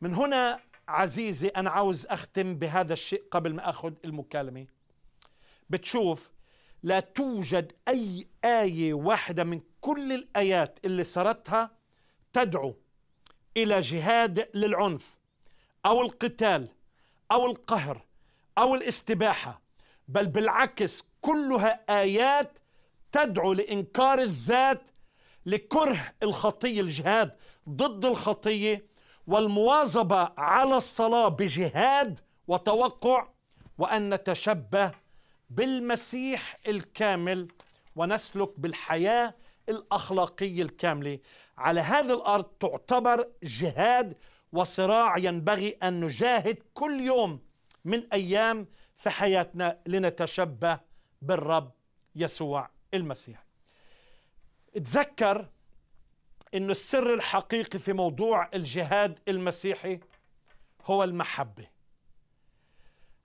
من هنا عزيزي أنا عاوز أختم بهذا الشيء قبل ما أخذ المكالمة بتشوف لا توجد أي آية واحدة من كل الآيات اللي سردتها تدعو إلى جهاد للعنف أو القتال أو القهر أو الاستباحة بل بالعكس كلها آيات تدعو لإنكار الذات لكره الخطية الجهاد ضد الخطية والمواظبة على الصلاة بجهاد وتوقع وأن نتشبه بالمسيح الكامل ونسلك بالحياة الأخلاقية الكاملة على هذه الأرض تعتبر جهاد وصراع ينبغي أن نجاهد كل يوم من أيام في حياتنا لنتشبه بالرب يسوع المسيح تذكر أن السر الحقيقي في موضوع الجهاد المسيحي هو المحبة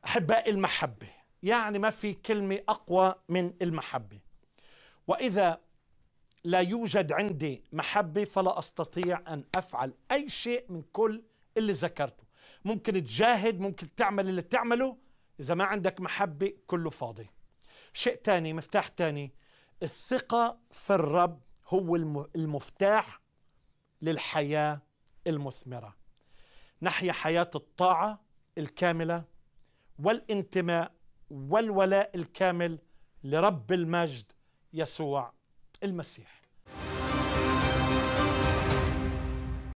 أحباء المحبة يعني ما في كلمة أقوى من المحبة وإذا لا يوجد عندي محبة فلا أستطيع أن أفعل أي شيء من كل اللي ذكرته ممكن تجاهد ممكن تعمل اللي تعمله إذا ما عندك محبة كله فاضي شيء تاني مفتاح تاني الثقة في الرب هو المفتاح للحياه المثمره نحيا حياه الطاعه الكامله والانتماء والولاء الكامل لرب المجد يسوع المسيح